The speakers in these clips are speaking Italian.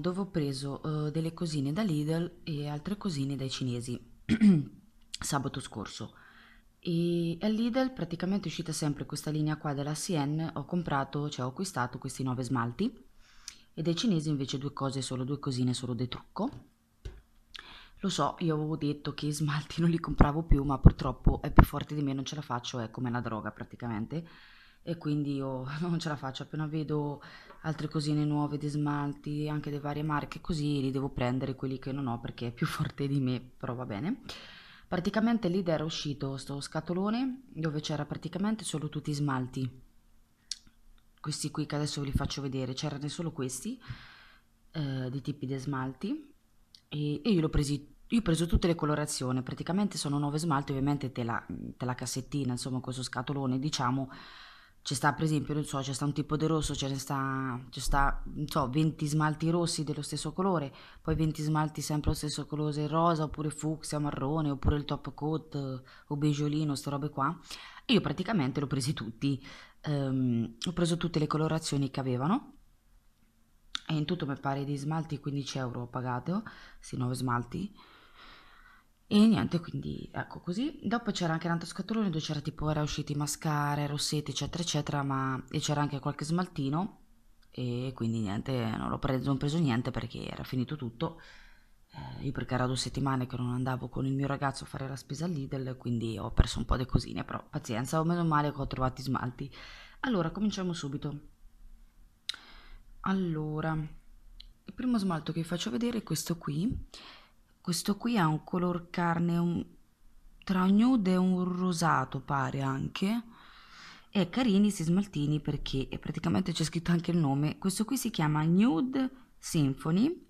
dove ho preso uh, delle cosine da Lidl e altre cosine dai cinesi, sabato scorso. E a Lidl praticamente è uscita sempre questa linea qua della CN, ho comprato, cioè ho acquistato questi nove smalti e dai cinesi invece due cose, solo due cosine, solo dei trucco. Lo so, io avevo detto che smalti non li compravo più, ma purtroppo è più forte di me, non ce la faccio, è come una droga praticamente e quindi io non ce la faccio appena vedo altre cosine nuove di smalti anche delle varie marche così li devo prendere quelli che non ho perché è più forte di me però va bene praticamente lì era uscito questo scatolone dove c'era praticamente solo tutti i smalti questi qui che adesso vi faccio vedere c'erano solo questi eh, di tipi di smalti e, e io l'ho presi io ho preso tutte le colorazioni praticamente sono 9 smalti ovviamente te la, te la cassettina insomma questo scatolone diciamo ci sta, per esempio, non so, c'è sta un tipo di rosso, ce ne sta, c'è sta, non so, 20 smalti rossi dello stesso colore, poi 20 smalti sempre lo stesso colore rosa, oppure fucsia, marrone, oppure il top coat eh, o beigeolino, queste robe qua. E io praticamente l'ho presi tutti, um, ho preso tutte le colorazioni che avevano, e in tutto mi pare di smalti 15 euro ho pagato, oh, sì, 9 smalti, e niente, quindi ecco così. Dopo c'era anche un altro scatolone dove c'era tipo era usciti mascara, rossetti, eccetera, eccetera, ma e c'era anche qualche smaltino e quindi niente, non ho preso, non preso niente perché era finito tutto. Eh, io perché era due settimane che non andavo con il mio ragazzo a fare la spesa al Lidl, quindi ho perso un po' di cosine, però pazienza, o meno male che ho trovato i smalti. Allora, cominciamo subito. Allora, il primo smalto che vi faccio vedere è questo qui questo qui ha un color carne un... tra un nude e un rosato pare anche. E carini si smaltini perché praticamente c'è scritto anche il nome. Questo qui si chiama Nude Symphony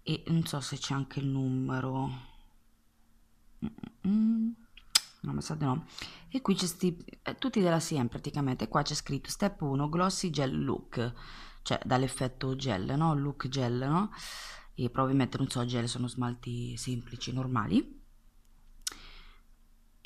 e non so se c'è anche il numero. Mm, mm, mm. No, mi sa di no. E qui c'è sti... Eh, tutti della CM praticamente. Qua c'è scritto step 1 glossy gel look, cioè dall'effetto gel, no? Look gel, no? e provo a mettere un so gel, sono smalti semplici, normali.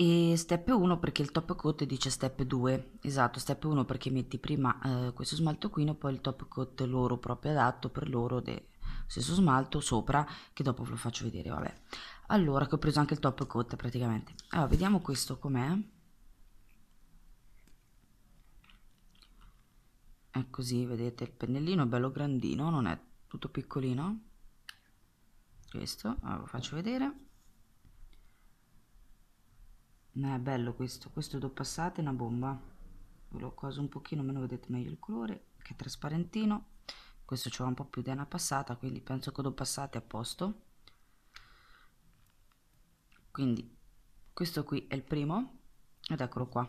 E step 1 perché il top coat dice step 2, esatto, step 1 perché metti prima eh, questo smalto qui, e poi il top coat loro proprio adatto per loro, de, stesso smalto sopra, che dopo ve lo faccio vedere, vabbè. Allora, che ho preso anche il top coat praticamente. Allora, vediamo questo com'è. È così, vedete, il pennellino è bello grandino, non è tutto piccolino questo allora, lo faccio vedere ma è bello questo questo do passate una bomba ve lo coso un pochino meno vedete meglio il colore che è trasparentino questo c'è un po' più di una passata quindi penso che do passate a posto quindi questo qui è il primo ed eccolo qua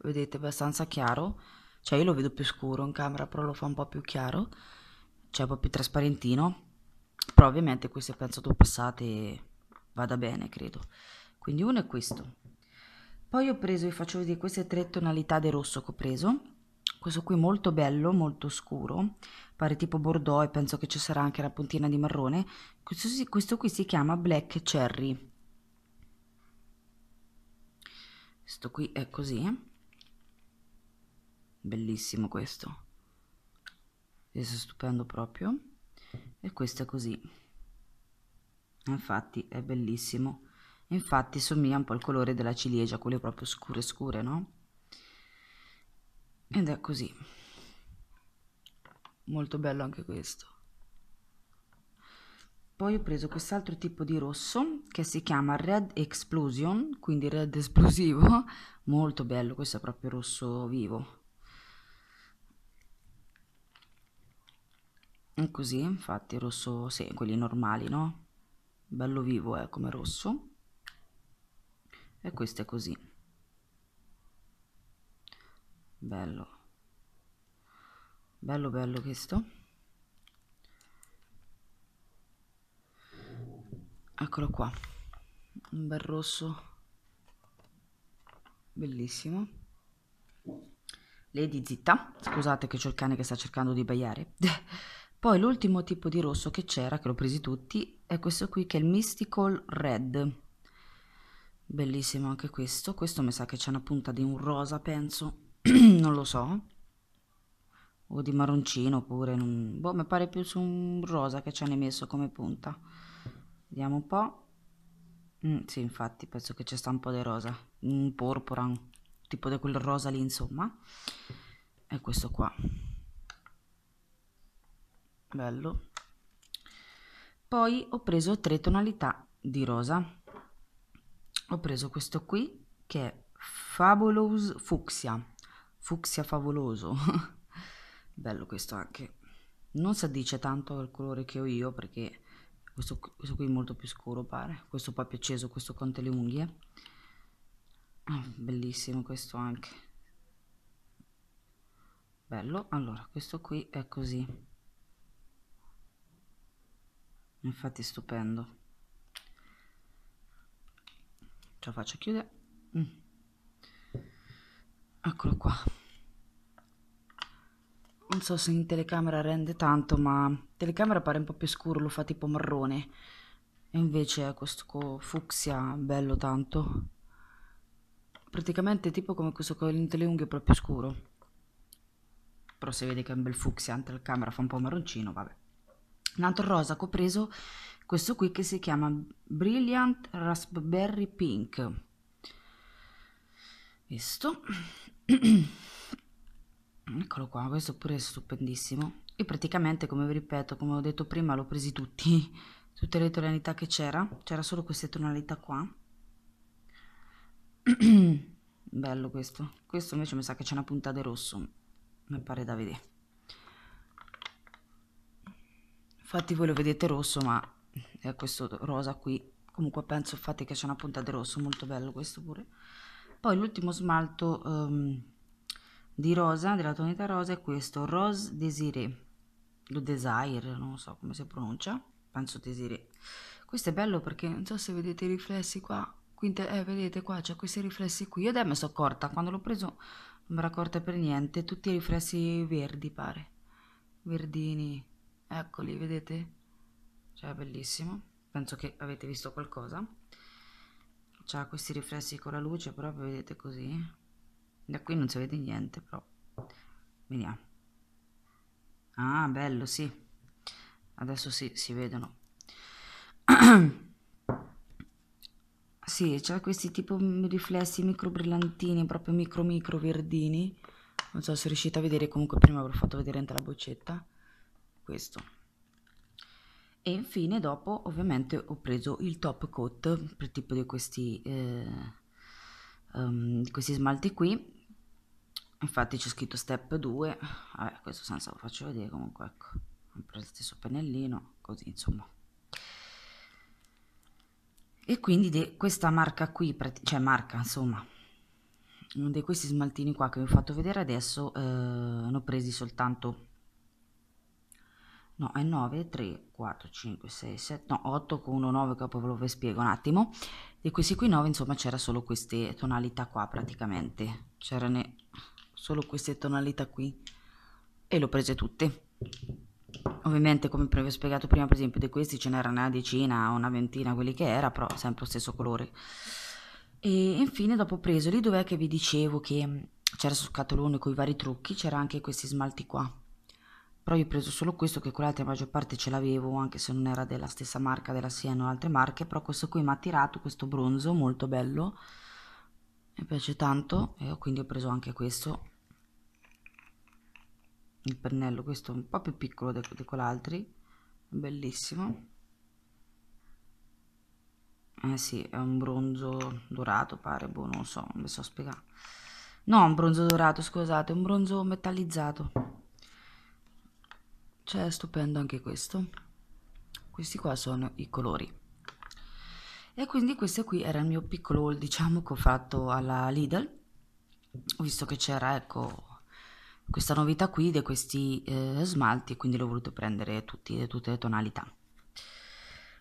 vedete abbastanza chiaro cioè io lo vedo più scuro in camera però lo fa un po' più chiaro cioè un po' più trasparentino però ovviamente queste penso tu passate vada bene credo quindi uno è questo poi ho preso vi faccio vedere queste tre tonalità di rosso che ho preso questo qui molto bello molto scuro pare tipo bordeaux e penso che ci sarà anche una puntina di marrone questo, questo qui si chiama black cherry questo qui è così bellissimo questo questo è stupendo proprio e questo è così. Infatti è bellissimo. Infatti somiglia un po' al colore della ciliegia, quelle proprio scure scure, no? Ed è così. Molto bello anche questo. Poi ho preso quest'altro tipo di rosso che si chiama Red Explosion, quindi Red Esplosivo. Molto bello, questo è proprio rosso vivo E così, infatti, rosso, sì, quelli normali, no? Bello vivo, è eh, come rosso. E questo è così. Bello. Bello, bello questo. Eccolo qua. Un bel rosso. Bellissimo. Lady zitta. Scusate che c'è il cane che sta cercando di baiare. Poi l'ultimo tipo di rosso che c'era, che l'ho presi tutti, è questo qui che è il Mystical Red. Bellissimo anche questo. Questo mi sa che c'è una punta di un rosa, penso. non lo so. O di marroncino pure. Non... Boh, mi pare più su un rosa che ci hanno messo come punta. Vediamo un po'. Mm, sì, infatti, penso che ci sta un po' di rosa. Un porpora, un... tipo di quel rosa lì, insomma. E questo qua bello poi ho preso tre tonalità di rosa ho preso questo qui che è Fabulous Fucsia Fucsia Favoloso bello questo anche non si addice tanto al colore che ho io perché questo, questo qui è molto più scuro pare questo qua più acceso questo conte le unghie ah, bellissimo questo anche bello allora questo qui è così infatti è stupendo ce la faccio chiudere mm. eccolo qua non so se in telecamera rende tanto ma in telecamera pare un po' più scuro lo fa tipo marrone e invece è questo fucsia bello tanto praticamente tipo come questo con le unghie proprio scuro però se vede che è un bel fucsia anche la camera fa un po' marroncino vabbè un altro rosa che ho preso questo qui che si chiama Brilliant Raspberry Pink questo eccolo qua questo pure è stupendissimo e praticamente come vi ripeto come ho detto prima l'ho presi tutti tutte le tonalità che c'era c'era solo queste tonalità qua bello questo questo invece mi sa che c'è una punta di rosso mi pare da vedere Infatti voi lo vedete rosso, ma è eh, questo rosa qui. Comunque penso infatti che c'è una punta di rosso, molto bello questo pure. Poi l'ultimo smalto um, di rosa, della tonalità rosa, è questo Rose Desire. Lo Desire, non so come si pronuncia, penso Desire. Questo è bello perché non so se vedete i riflessi qua. Quindi, eh, vedete qua, c'è questi riflessi qui. Io adesso mi sono accorta, quando l'ho preso non mi era accorta per niente. Tutti i riflessi verdi, pare. Verdini, eccoli vedete cioè bellissimo penso che avete visto qualcosa c'ha questi riflessi con la luce proprio vedete così da qui non si vede niente però vediamo ah bello sì adesso sì, si vedono sì c'ha questi tipo riflessi micro brillantini proprio micro micro verdini non so se riuscite a vedere comunque prima ve l'ho fatto vedere anche la boccetta questo e infine dopo ovviamente ho preso il top coat per tipo di questi eh, um, di questi smalti qui infatti c'è scritto step 2 vabbè questo senso lo faccio vedere comunque ecco ho preso lo stesso pennellino così insomma e quindi di questa marca qui cioè marca insomma uno di questi smaltini qua che vi ho fatto vedere adesso eh, ne ho presi soltanto no è 9, 3, 4, 5, 6, 7, no 8 con 1, 9 che poi ve lo spiego un attimo di questi qui 9 insomma c'era solo queste tonalità qua praticamente c'erano solo queste tonalità qui e le ho prese tutte ovviamente come vi ho spiegato prima per esempio di questi ce n'era una decina una ventina quelli che era però sempre lo stesso colore e infine dopo ho preso lì dov'è che vi dicevo che mm, c'era su scatolone con i vari trucchi c'era anche questi smalti qua però io ho preso solo questo che con l'altra maggior parte ce l'avevo anche se non era della stessa marca della Siano o altre marche però questo qui mi ha attirato questo bronzo molto bello mi piace tanto e quindi ho preso anche questo il pennello questo è un po' più piccolo di, quell'altri bellissimo eh sì è un bronzo dorato pare boh non so non vi so spiegare no un bronzo dorato scusate un bronzo metallizzato cioè stupendo anche questo questi qua sono i colori e quindi questo qui era il mio piccolo haul diciamo che ho fatto alla Lidl ho visto che c'era ecco questa novità qui di questi eh, smalti quindi l'ho voluto prendere tutti, tutte le tonalità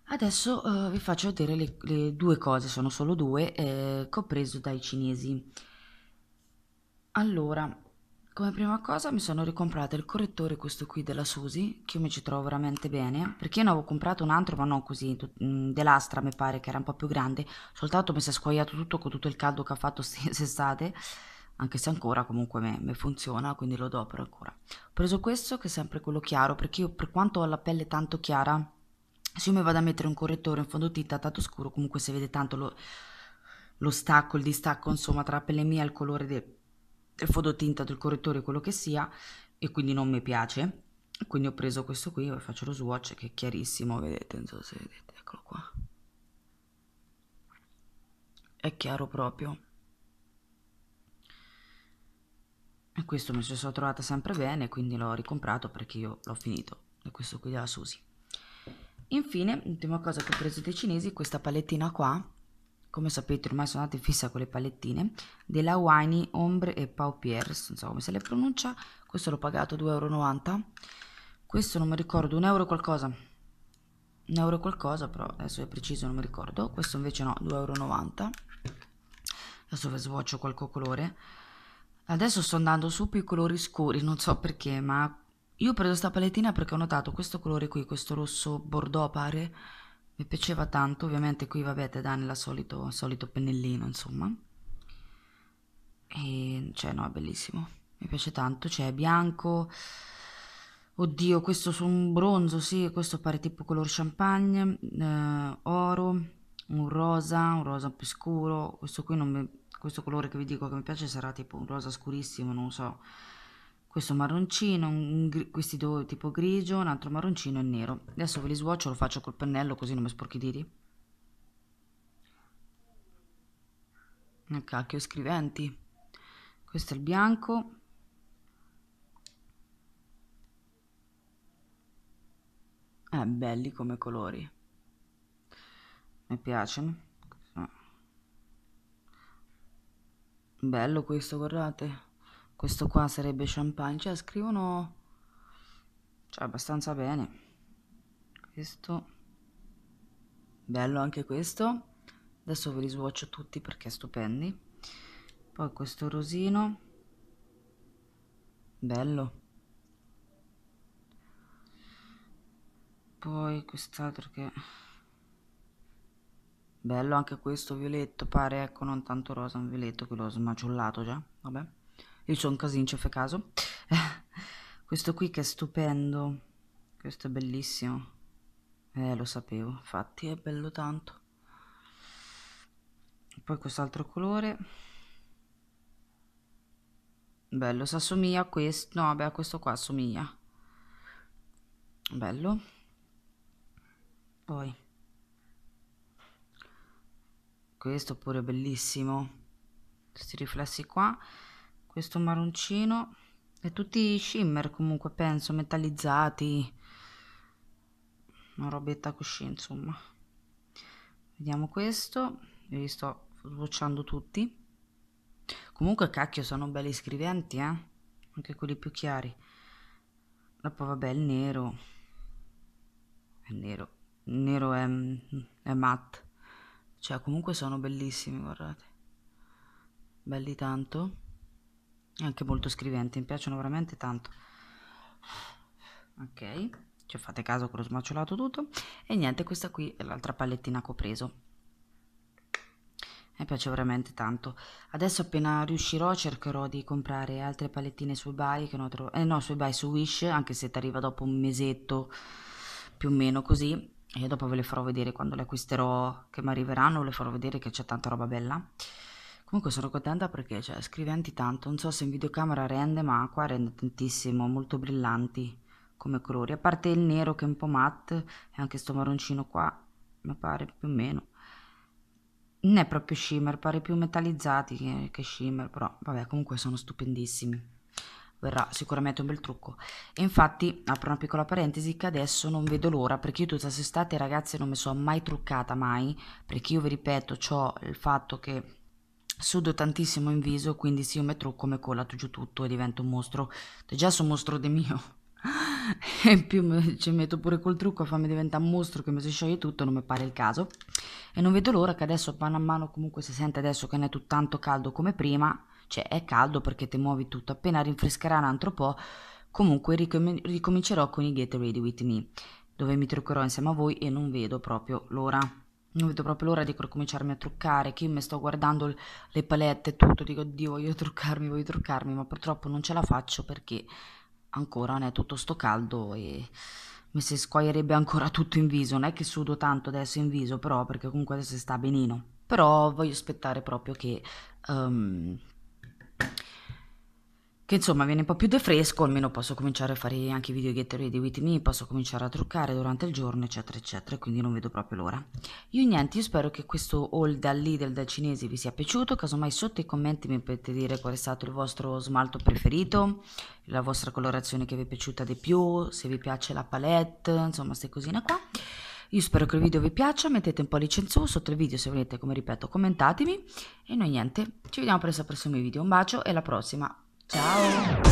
adesso eh, vi faccio vedere le, le, due cose sono solo due eh, che ho preso dai cinesi allora come prima cosa mi sono ricomprata il correttore questo qui della Susi, che io mi ci trovo veramente bene, perché io ne avevo comprato un altro ma non così, mm, dell'Astra mi pare che era un po' più grande, soltanto mi si è squagliato tutto con tutto il caldo che ha fatto quest'estate, anche se ancora comunque mi funziona, quindi lo do per ancora. Ho preso questo che è sempre quello chiaro, perché io per quanto ho la pelle tanto chiara, se io mi vado a mettere un correttore, un fondotinta tanto scuro, comunque si vede tanto lo, lo stacco, il distacco insomma tra la pelle mia e il colore del il fototinta, del correttore, quello che sia, e quindi non mi piace. Quindi ho preso questo qui, faccio lo swatch che è chiarissimo, vedete, non so se vedete, eccolo qua. È chiaro proprio. E questo mi sono trovata sempre bene, quindi l'ho ricomprato perché io l'ho finito. E questo qui della Susi. Infine, l'ultima cosa che ho preso dai cinesi, questa palettina qua, come sapete ormai sono andata in fissa con le palettine della Winey Ombre e Paupiers non so come se le pronuncia questo l'ho pagato 2,90 euro questo non mi ricordo un euro qualcosa un euro qualcosa però adesso è preciso non mi ricordo questo invece no 2,90 euro adesso vi swatcho qualche colore adesso sto andando su più colori scuri non so perché ma io ho preso questa palettina perché ho notato questo colore qui questo rosso bordeaux pare mi piaceva tanto, ovviamente qui vabbè te danno il solito, solito pennellino insomma, e cioè no è bellissimo, mi piace tanto, c'è cioè, bianco, oddio questo su un bronzo sì, questo pare tipo color champagne, eh, oro, un rosa, un rosa più scuro, questo qui non mi, questo colore che vi dico che mi piace sarà tipo un rosa scurissimo, non lo so, questo marroncino, un, un, questi due tipo grigio, un altro marroncino e nero. Adesso ve li svuocio, lo faccio col pennello così non mi sporchi i diti. Ah, cacchio, scriventi. Questo è il bianco. Eh, belli come colori. Mi piacciono. Bello questo, guardate questo qua sarebbe champagne, cioè scrivono cioè, abbastanza bene. Questo, bello anche questo. Adesso ve li swatch tutti perché stupendi. Poi questo rosino, bello. Poi quest'altro che... Bello anche questo violetto, pare, ecco, non tanto rosa, un violetto, quello smaciullato già, vabbè. Io c'ho un casino, cioè, fa caso. Eh, questo qui che è stupendo. Questo è bellissimo. Eh, lo sapevo, infatti è bello tanto. Poi quest'altro colore. Bello, si assomiglia a questo. No, beh, a questo qua assomiglia. Bello. Poi. Questo pure bellissimo. Questi riflessi qua questo marroncino e tutti shimmer comunque penso metallizzati una robetta così insomma vediamo questo io li sto sbocciando tutti comunque cacchio sono belli scriventi eh anche quelli più chiari dopo vabbè il nero è nero il nero è, è matte cioè comunque sono bellissimi guardate belli tanto è anche molto scrivente mi piacciono veramente tanto ok ci fate caso con lo smacciolato tutto e niente questa qui è l'altra pallettina che ho preso mi piace veramente tanto adesso appena riuscirò cercherò di comprare altre palettine su ebay che non trovo eh no su ebay su wish anche se ti arriva dopo un mesetto più o meno così e dopo ve le farò vedere quando le acquisterò che mi arriveranno le farò vedere che c'è tanta roba bella Comunque sono contenta perché, cioè, anche tanto, non so se in videocamera rende, ma qua rende tantissimo, molto brillanti come colori, a parte il nero che è un po' matte, e anche sto marroncino qua, mi pare più o meno. Non è proprio shimmer, pare più metallizzati che, che shimmer, però vabbè, comunque sono stupendissimi. Verrà sicuramente un bel trucco. E infatti, apro una piccola parentesi, che adesso non vedo l'ora, perché io tutta estate, ragazze, non mi sono mai truccata, mai, perché io vi ripeto, ho il fatto che Sudo tantissimo in viso, quindi se io mi trucco mi cola giù tutto e divento un mostro. Cioè, già sono mostro di mio. e più ci metto pure col trucco a farmi diventare un mostro che mi si scioglie tutto, non mi pare il caso. E non vedo l'ora che adesso mano a mano comunque si sente adesso che non è tutto tanto caldo come prima. Cioè è caldo perché ti muovi tutto, appena rinfrescherà un altro po'. Comunque ricom ricomincerò con i Get Ready With Me, dove mi truccherò insieme a voi e non vedo proprio l'ora non vedo proprio l'ora di cominciarmi a truccare, che io mi sto guardando le palette e tutto, dico oddio voglio truccarmi, voglio truccarmi, ma purtroppo non ce la faccio perché ancora non è tutto sto caldo e mi si squaglierebbe ancora tutto in viso, non è che sudo tanto adesso in viso però perché comunque adesso sta benino, però voglio aspettare proprio che... Um, che insomma viene un po' più defresco, almeno posso cominciare a fare anche i video getaway di Whitney, posso cominciare a truccare durante il giorno, eccetera, eccetera, quindi non vedo proprio l'ora. Io niente, io spero che questo haul dal Lidl dal cinese vi sia piaciuto, casomai sotto i commenti mi potete dire qual è stato il vostro smalto preferito, la vostra colorazione che vi è piaciuta di più, se vi piace la palette, insomma queste cosine qua. Io spero che il video vi piaccia, mettete un pollice in su sotto il video se volete, come ripeto, commentatemi e noi niente, ci vediamo presto al prossimo video, un bacio e alla prossima, Chao.